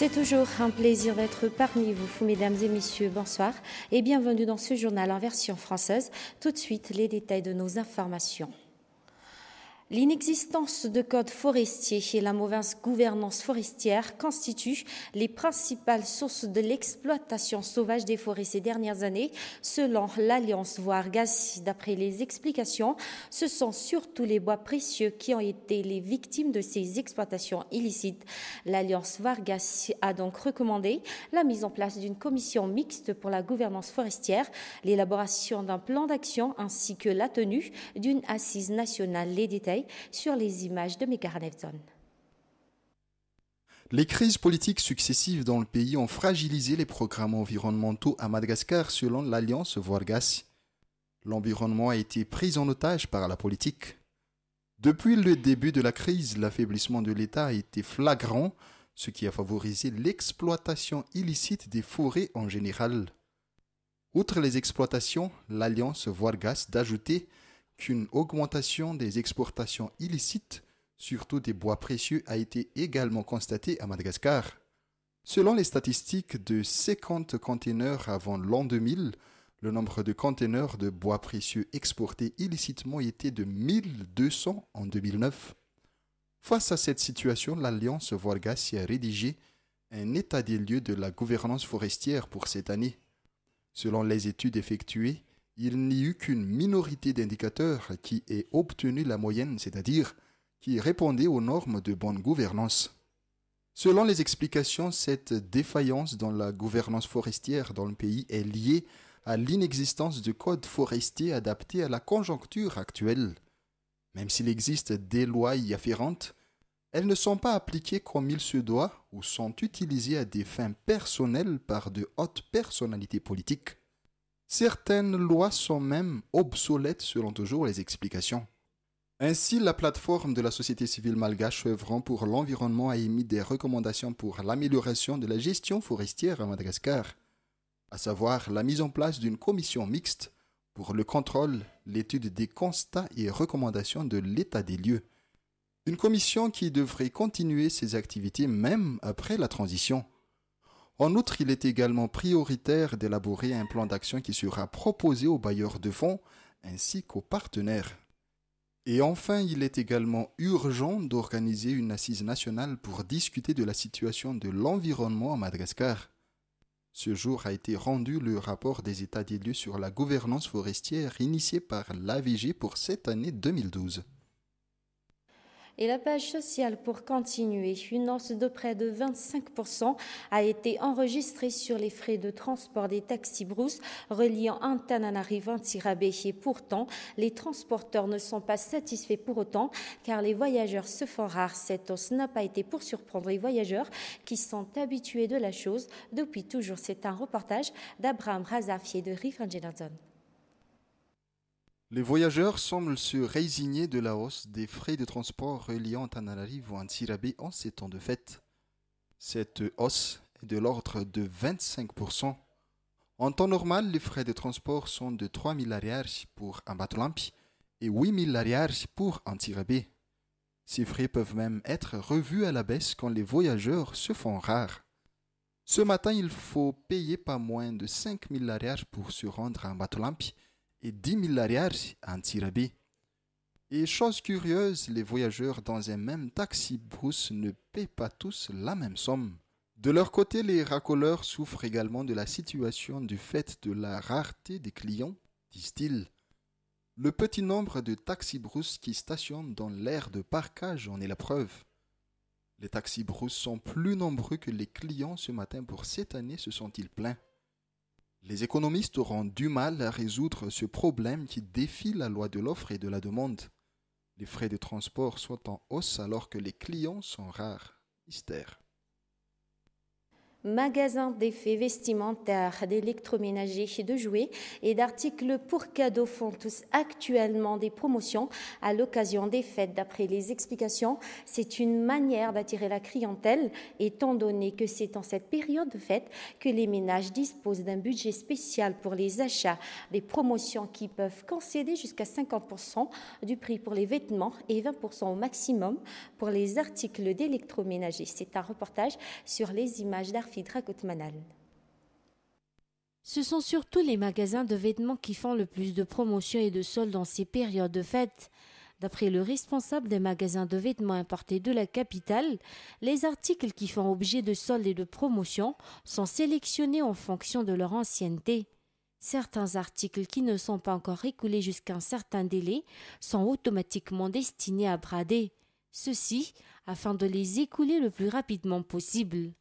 C'est toujours un plaisir d'être parmi vous, mesdames et messieurs. Bonsoir et bienvenue dans ce journal en version française. Tout de suite, les détails de nos informations. L'inexistence de codes forestiers et la mauvaise gouvernance forestière constituent les principales sources de l'exploitation sauvage des forêts ces dernières années. Selon l'Alliance Vargas, d'après les explications, ce sont surtout les bois précieux qui ont été les victimes de ces exploitations illicites. L'Alliance Vargas a donc recommandé la mise en place d'une commission mixte pour la gouvernance forestière, l'élaboration d'un plan d'action ainsi que la tenue d'une assise nationale. Les détails sur les images de Mick Les crises politiques successives dans le pays ont fragilisé les programmes environnementaux à Madagascar selon l'Alliance Vargas. L'environnement a été pris en otage par la politique. Depuis le début de la crise, l'affaiblissement de l'État a été flagrant, ce qui a favorisé l'exploitation illicite des forêts en général. Outre les exploitations, l'Alliance Vargas d'ajouter une augmentation des exportations illicites, surtout des bois précieux, a été également constatée à Madagascar. Selon les statistiques de 50 conteneurs avant l'an 2000, le nombre de conteneurs de bois précieux exportés illicitement était de 1200 en 2009. Face à cette situation, l'Alliance y a rédigé un état des lieux de la gouvernance forestière pour cette année. Selon les études effectuées, il n'y eut qu'une minorité d'indicateurs qui aient obtenu la moyenne, c'est-à-dire qui répondait aux normes de bonne gouvernance. Selon les explications, cette défaillance dans la gouvernance forestière dans le pays est liée à l'inexistence de codes forestiers adaptés à la conjoncture actuelle. Même s'il existe des lois y afférentes, elles ne sont pas appliquées comme il se doit ou sont utilisées à des fins personnelles par de hautes personnalités politiques. Certaines lois sont même obsolètes selon toujours les explications. Ainsi, la plateforme de la société civile malgache œuvrant pour l'environnement a émis des recommandations pour l'amélioration de la gestion forestière à Madagascar, à savoir la mise en place d'une commission mixte pour le contrôle, l'étude des constats et recommandations de l'état des lieux. Une commission qui devrait continuer ses activités même après la transition. En outre, il est également prioritaire d'élaborer un plan d'action qui sera proposé aux bailleurs de fonds ainsi qu'aux partenaires. Et enfin, il est également urgent d'organiser une assise nationale pour discuter de la situation de l'environnement à Madagascar. Ce jour a été rendu le rapport des États des lieux sur la gouvernance forestière initié par l'AVG pour cette année 2012 et la page sociale pour continuer. Une hausse de près de 25% a été enregistrée sur les frais de transport des taxis brousses reliant Antananarivo à Tirabé. Et pourtant, les transporteurs ne sont pas satisfaits pour autant car les voyageurs se font rares. Cette hausse n'a pas été pour surprendre les voyageurs qui sont habitués de la chose depuis toujours. C'est un reportage d'Abraham Razafi de Rifan les voyageurs semblent se résigner de la hausse des frais de transport reliant Tananarive ou Antsirabe en ces temps de fête. Cette hausse est de l'ordre de 25%. En temps normal, les frais de transport sont de 3 000 arrières pour Ambatlampi et 8 000 arrières pour Antsirabe. Ces frais peuvent même être revus à la baisse quand les voyageurs se font rares. Ce matin, il faut payer pas moins de 5 000 arrières pour se rendre à Ambatlampi et 10 000 Et chose curieuse, les voyageurs dans un même taxi-brousse ne paient pas tous la même somme. De leur côté, les racoleurs souffrent également de la situation du fait de la rareté des clients, disent-ils. Le petit nombre de taxis brousse qui stationnent dans l'aire de parcage en est la preuve. Les taxis brousse sont plus nombreux que les clients ce matin pour cette année, se sont-ils plaints. Les économistes auront du mal à résoudre ce problème qui défie la loi de l'offre et de la demande. Les frais de transport sont en hausse alors que les clients sont rares. Mystère magasin d'effets vestimentaires, d'électroménagers, de jouets et d'articles pour cadeaux font tous actuellement des promotions à l'occasion des fêtes. D'après les explications, c'est une manière d'attirer la clientèle, étant donné que c'est en cette période de fête que les ménages disposent d'un budget spécial pour les achats, des promotions qui peuvent concéder jusqu'à 50% du prix pour les vêtements et 20% au maximum pour les articles d'électroménager. C'est un reportage sur les images d'art ce sont surtout les magasins de vêtements qui font le plus de promotions et de soldes dans ces périodes de fêtes. D'après le responsable des magasins de vêtements importés de la capitale, les articles qui font objet de soldes et de promotions sont sélectionnés en fonction de leur ancienneté. Certains articles qui ne sont pas encore écoulés jusqu'à un certain délai sont automatiquement destinés à brader. Ceci afin de les écouler le plus rapidement possible.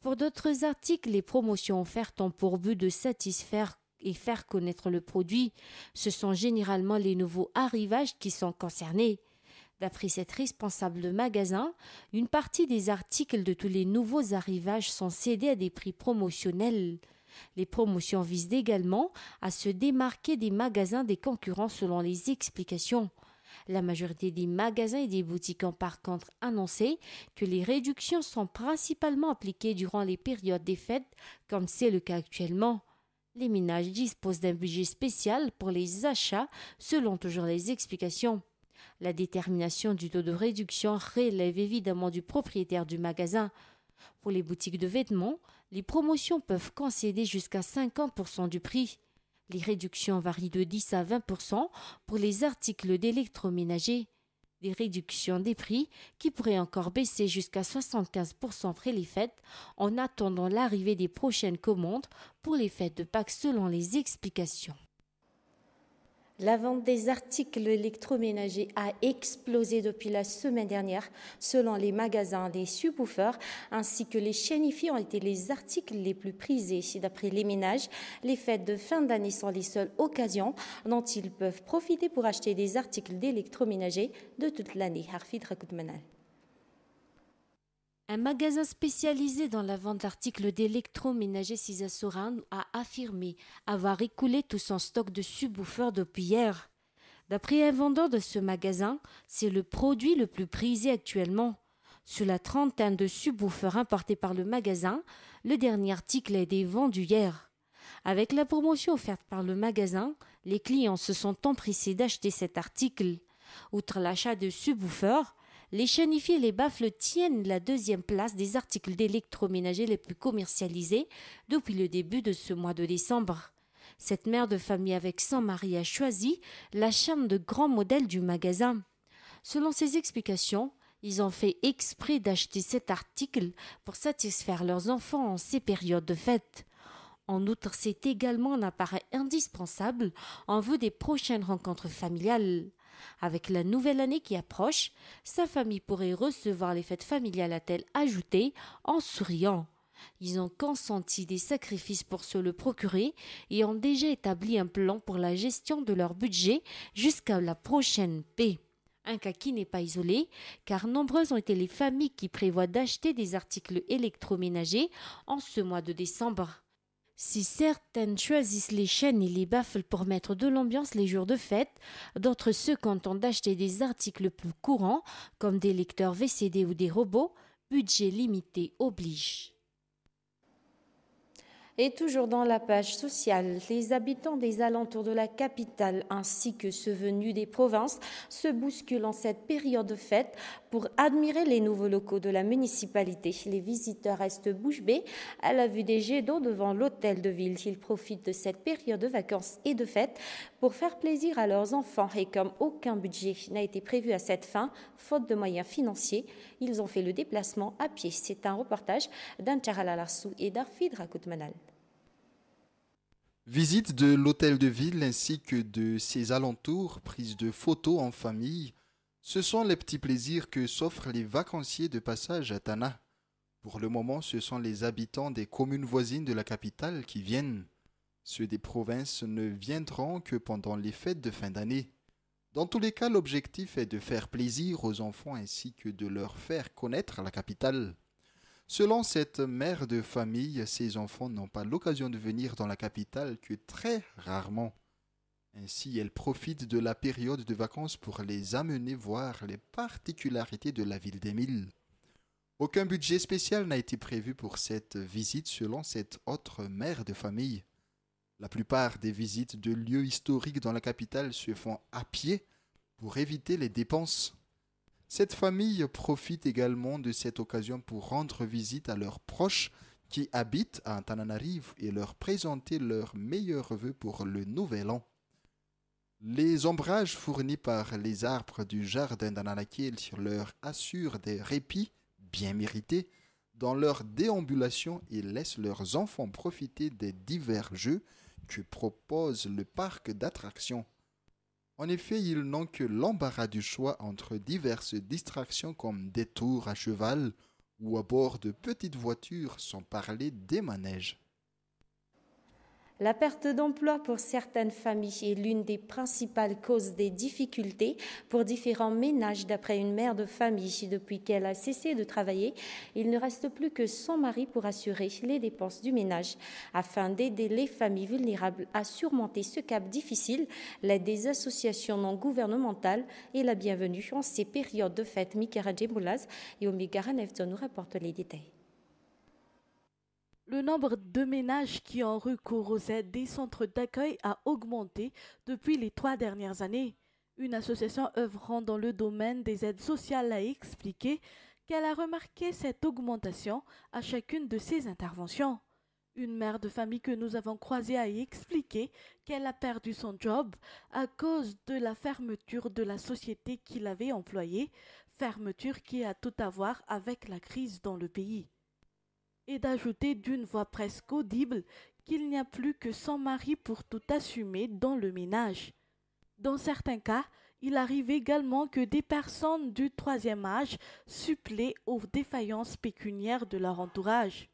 Pour d'autres articles, les promotions offertes ont pour but de satisfaire et faire connaître le produit. Ce sont généralement les nouveaux arrivages qui sont concernés. D'après cette responsable de magasin, une partie des articles de tous les nouveaux arrivages sont cédés à des prix promotionnels. Les promotions visent également à se démarquer des magasins des concurrents selon les explications. La majorité des magasins et des boutiques ont par contre annoncé que les réductions sont principalement appliquées durant les périodes des fêtes, comme c'est le cas actuellement. Les ménages disposent d'un budget spécial pour les achats, selon toujours les explications. La détermination du taux de réduction relève évidemment du propriétaire du magasin. Pour les boutiques de vêtements, les promotions peuvent concéder jusqu'à 50% du prix. Les réductions varient de 10 à 20 pour les articles d'électroménager. Des réductions des prix qui pourraient encore baisser jusqu'à 75 après les fêtes en attendant l'arrivée des prochaines commandes pour les fêtes de Pâques selon les explications. La vente des articles électroménagers a explosé depuis la semaine dernière. Selon les magasins les subwoofers ainsi que les chaînifies ont été les articles les plus prisés. D'après les ménages, les fêtes de fin d'année sont les seules occasions dont ils peuvent profiter pour acheter des articles d'électroménager de toute l'année. Un magasin spécialisé dans la vente d'articles d'électroménager Soran a affirmé avoir écoulé tout son stock de subwoofers depuis hier. D'après un vendeur de ce magasin, c'est le produit le plus prisé actuellement. Sur la trentaine de subwoofers importés par le magasin, le dernier article a été vendu hier. Avec la promotion offerte par le magasin, les clients se sont empressés d'acheter cet article. Outre l'achat de subwoofers, les chenilles et les baffles tiennent la deuxième place des articles d'électroménager les plus commercialisés depuis le début de ce mois de décembre. Cette mère de famille avec son mari a choisi la chambre de grand modèle du magasin. Selon ses explications, ils ont fait exprès d'acheter cet article pour satisfaire leurs enfants en ces périodes de fête. En outre, c'est également un appareil indispensable en vue des prochaines rencontres familiales. Avec la nouvelle année qui approche, sa famille pourrait recevoir les fêtes familiales a-t-elle ajouté en souriant. Ils ont consenti des sacrifices pour se le procurer et ont déjà établi un plan pour la gestion de leur budget jusqu'à la prochaine paix. Un cas qui n'est pas isolé, car nombreuses ont été les familles qui prévoient d'acheter des articles électroménagers en ce mois de décembre. Si certaines choisissent les chaînes et les baffles pour mettre de l'ambiance les jours de fête, d'autres se contentent d'acheter des articles plus courants, comme des lecteurs VCD ou des robots, budget limité oblige. Et toujours dans la page sociale, les habitants des alentours de la capitale ainsi que ceux venus des provinces se bousculent en cette période de fête pour admirer les nouveaux locaux de la municipalité. Les visiteurs restent bouche bée à la vue des jets d'eau devant l'hôtel de ville. Ils profitent de cette période de vacances et de fêtes pour faire plaisir à leurs enfants. Et comme aucun budget n'a été prévu à cette fin, faute de moyens financiers, ils ont fait le déplacement à pied. C'est un reportage d'Ancharal Alarsou et d'Arfid Rakoutmanal. Visite de l'hôtel de ville ainsi que de ses alentours, prise de photos en famille, ce sont les petits plaisirs que s'offrent les vacanciers de passage à Tana. Pour le moment, ce sont les habitants des communes voisines de la capitale qui viennent. Ceux des provinces ne viendront que pendant les fêtes de fin d'année. Dans tous les cas, l'objectif est de faire plaisir aux enfants ainsi que de leur faire connaître la capitale. Selon cette mère de famille, ses enfants n'ont pas l'occasion de venir dans la capitale que très rarement. Ainsi, elle profite de la période de vacances pour les amener voir les particularités de la ville d'Émile. Aucun budget spécial n'a été prévu pour cette visite selon cette autre mère de famille. La plupart des visites de lieux historiques dans la capitale se font à pied pour éviter les dépenses. Cette famille profite également de cette occasion pour rendre visite à leurs proches qui habitent à Tananarive et leur présenter leurs meilleurs vœux pour le nouvel an. Les ombrages fournis par les arbres du jardin d'Ananakil leur assurent des répits bien mérités dans leur déambulation et laissent leurs enfants profiter des divers jeux que propose le parc d'attractions. En effet, ils n'ont que l'embarras du choix entre diverses distractions comme des tours à cheval ou à bord de petites voitures, sans parler des manèges. La perte d'emploi pour certaines familles est l'une des principales causes des difficultés pour différents ménages d'après une mère de famille. Depuis qu'elle a cessé de travailler, il ne reste plus que son mari pour assurer les dépenses du ménage. Afin d'aider les familles vulnérables à surmonter ce cap difficile, l'aide des associations non gouvernementales est la bienvenue en ces périodes de fête. Mikara Djebulaz et Omega nous rapportent les détails. Le nombre de ménages qui ont recours aux aides des centres d'accueil a augmenté depuis les trois dernières années. Une association œuvrant dans le domaine des aides sociales a expliqué qu'elle a remarqué cette augmentation à chacune de ses interventions. Une mère de famille que nous avons croisée a expliqué qu'elle a perdu son job à cause de la fermeture de la société qui l'avait employée, fermeture qui a tout à voir avec la crise dans le pays et d'ajouter d'une voix presque audible qu'il n'y a plus que son mari pour tout assumer dans le ménage. Dans certains cas, il arrive également que des personnes du troisième âge suppléent aux défaillances pécuniaires de leur entourage.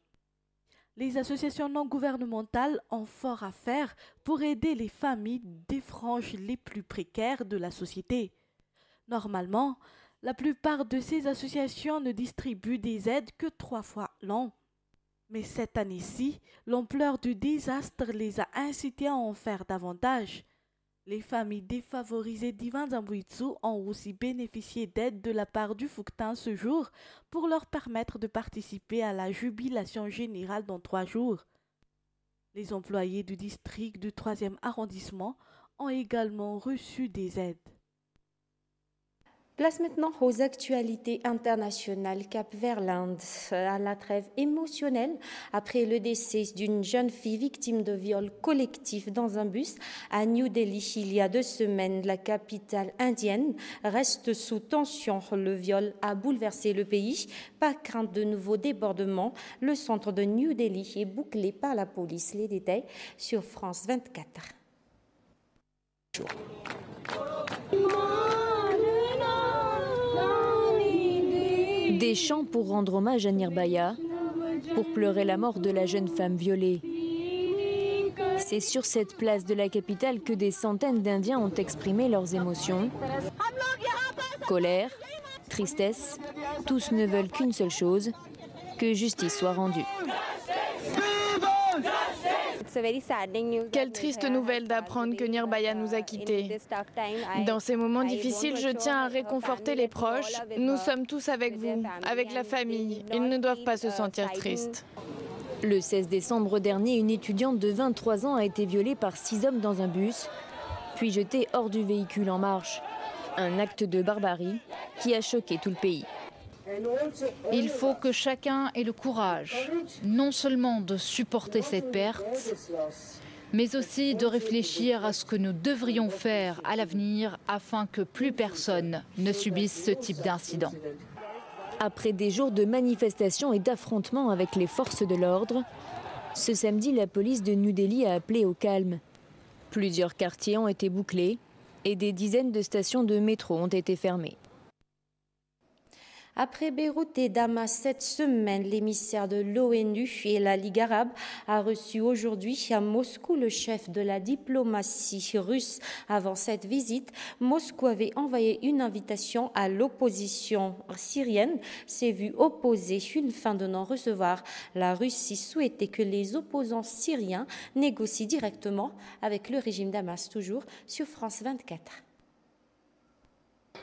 Les associations non gouvernementales ont fort à faire pour aider les familles des franges les plus précaires de la société. Normalement, la plupart de ces associations ne distribuent des aides que trois fois l'an. Mais cette année-ci, l'ampleur du désastre les a incités à en faire davantage. Les familles défavorisées d'Ivan Zambuitsu ont aussi bénéficié d'aide de la part du Fouctin ce jour pour leur permettre de participer à la jubilation générale dans trois jours. Les employés du district du troisième arrondissement ont également reçu des aides. Place maintenant aux actualités internationales, cap vers euh, à la trêve émotionnelle après le décès d'une jeune fille victime de viol collectif dans un bus à New Delhi il y a deux semaines. La capitale indienne reste sous tension. Le viol a bouleversé le pays. Pas crainte de nouveaux débordements. Le centre de New Delhi est bouclé par la police. Les détails sur France 24. Des chants pour rendre hommage à Nirbaya, pour pleurer la mort de la jeune femme violée. C'est sur cette place de la capitale que des centaines d'Indiens ont exprimé leurs émotions. Colère, tristesse, tous ne veulent qu'une seule chose, que justice soit rendue. Quelle triste nouvelle d'apprendre que Nirbaya nous a quittés. Dans ces moments difficiles, je tiens à réconforter les proches. Nous sommes tous avec vous, avec la famille. Ils ne doivent pas se sentir tristes. Le 16 décembre dernier, une étudiante de 23 ans a été violée par six hommes dans un bus, puis jetée hors du véhicule en marche. Un acte de barbarie qui a choqué tout le pays. Il faut que chacun ait le courage, non seulement de supporter cette perte, mais aussi de réfléchir à ce que nous devrions faire à l'avenir afin que plus personne ne subisse ce type d'incident. Après des jours de manifestations et d'affrontements avec les forces de l'ordre, ce samedi, la police de New Delhi a appelé au calme. Plusieurs quartiers ont été bouclés et des dizaines de stations de métro ont été fermées. Après Beyrouth et Damas cette semaine, l'émissaire de l'ONU et la Ligue arabe a reçu aujourd'hui à Moscou le chef de la diplomatie russe. Avant cette visite, Moscou avait envoyé une invitation à l'opposition syrienne, s'est vu opposer une fin de non-recevoir. La Russie souhaitait que les opposants syriens négocient directement avec le régime d'Amas, toujours sur France 24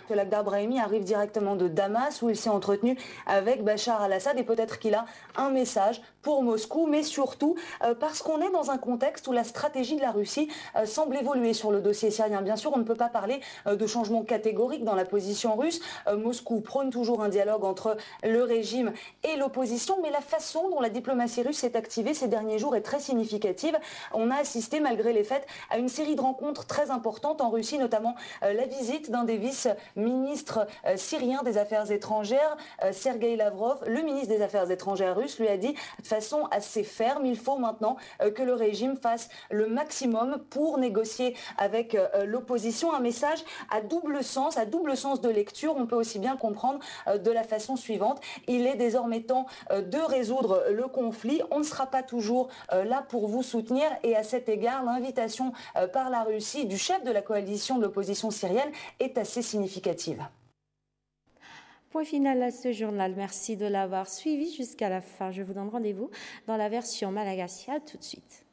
que l'Akhdar Brahimi arrive directement de Damas où il s'est entretenu avec Bachar al-Assad et peut-être qu'il a un message pour Moscou, mais surtout euh, parce qu'on est dans un contexte où la stratégie de la Russie euh, semble évoluer sur le dossier syrien. Bien sûr, on ne peut pas parler euh, de changement catégorique dans la position russe. Moscou prône toujours un dialogue entre le régime et l'opposition, mais la façon dont la diplomatie russe s'est activée ces derniers jours est très significative. On a assisté, malgré les fêtes, à une série de rencontres très importantes en Russie, notamment la visite d'un des vice ministre euh, syrien des Affaires étrangères, euh, Sergei Lavrov, le ministre des Affaires étrangères russe, lui a dit de façon assez ferme, il faut maintenant euh, que le régime fasse le maximum pour négocier avec l'opposition. Un message à double sens, à double sens de lecture, on peut aussi bien comprendre de la façon suivante. Il est désormais temps de résoudre le conflit. On ne sera pas toujours là pour vous soutenir et à cet égard, l'invitation par la Russie du chef de la coalition de l'opposition syrienne est assez significative. Point final à ce journal. Merci de l'avoir suivi jusqu'à la fin. Je vous donne rendez-vous dans la version Malagasy. tout de suite.